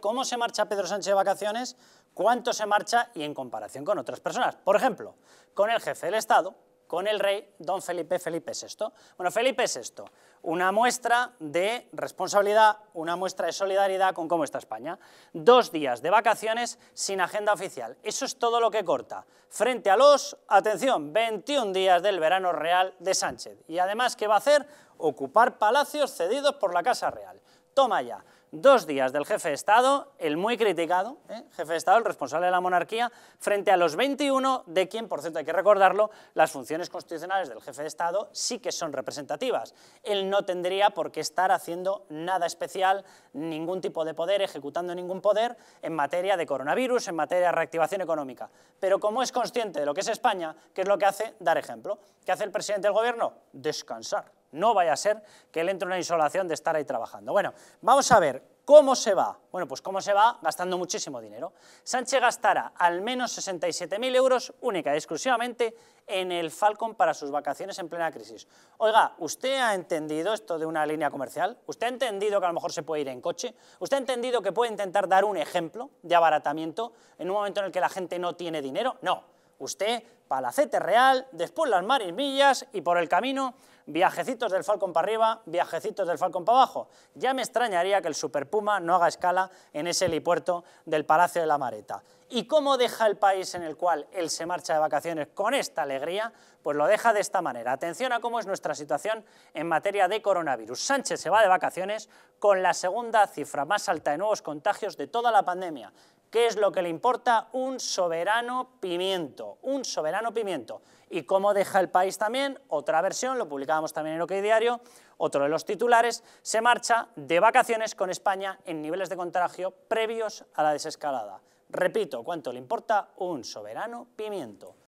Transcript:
¿Cómo se marcha Pedro Sánchez de vacaciones? ¿Cuánto se marcha? Y en comparación con otras personas. Por ejemplo, con el jefe del Estado, con el rey don Felipe Felipe VI. Bueno, Felipe VI, una muestra de responsabilidad, una muestra de solidaridad con cómo está España. Dos días de vacaciones sin agenda oficial. Eso es todo lo que corta. Frente a los, atención, 21 días del verano real de Sánchez. Y además, ¿qué va a hacer? Ocupar palacios cedidos por la Casa Real. Toma ya. Dos días del jefe de Estado, el muy criticado, ¿eh? jefe de Estado, el responsable de la monarquía, frente a los 21 de quien, por cierto, hay que recordarlo, las funciones constitucionales del jefe de Estado sí que son representativas. Él no tendría por qué estar haciendo nada especial, ningún tipo de poder, ejecutando ningún poder en materia de coronavirus, en materia de reactivación económica. Pero como es consciente de lo que es España, ¿qué es lo que hace? Dar ejemplo. ¿Qué hace el presidente del gobierno? Descansar no vaya a ser que él entre en una insolación de estar ahí trabajando. Bueno, vamos a ver ¿Cómo se va? Bueno, pues ¿cómo se va? Gastando muchísimo dinero. Sánchez gastará al menos 67.000 euros única y exclusivamente en el Falcon para sus vacaciones en plena crisis. Oiga, ¿usted ha entendido esto de una línea comercial? ¿Usted ha entendido que a lo mejor se puede ir en coche? ¿Usted ha entendido que puede intentar dar un ejemplo de abaratamiento en un momento en el que la gente no tiene dinero? No usted, Palacete Real, después las Marismillas y por el camino viajecitos del Falcon para arriba, viajecitos del Falcon para abajo. Ya me extrañaría que el Super Puma no haga escala en ese helipuerto del Palacio de la Mareta. ¿Y cómo deja el país en el cual él se marcha de vacaciones con esta alegría? Pues lo deja de esta manera. Atención a cómo es nuestra situación en materia de coronavirus. Sánchez se va de vacaciones con la segunda cifra más alta de nuevos contagios de toda la pandemia. ¿Qué es lo que le importa? Un soberano pimiento, un soberano pimiento. ¿Y cómo deja el país también? Otra versión, lo publicábamos también en OK Diario, otro de los titulares, se marcha de vacaciones con España en niveles de contagio previos a la desescalada. Repito, ¿cuánto le importa? Un soberano pimiento.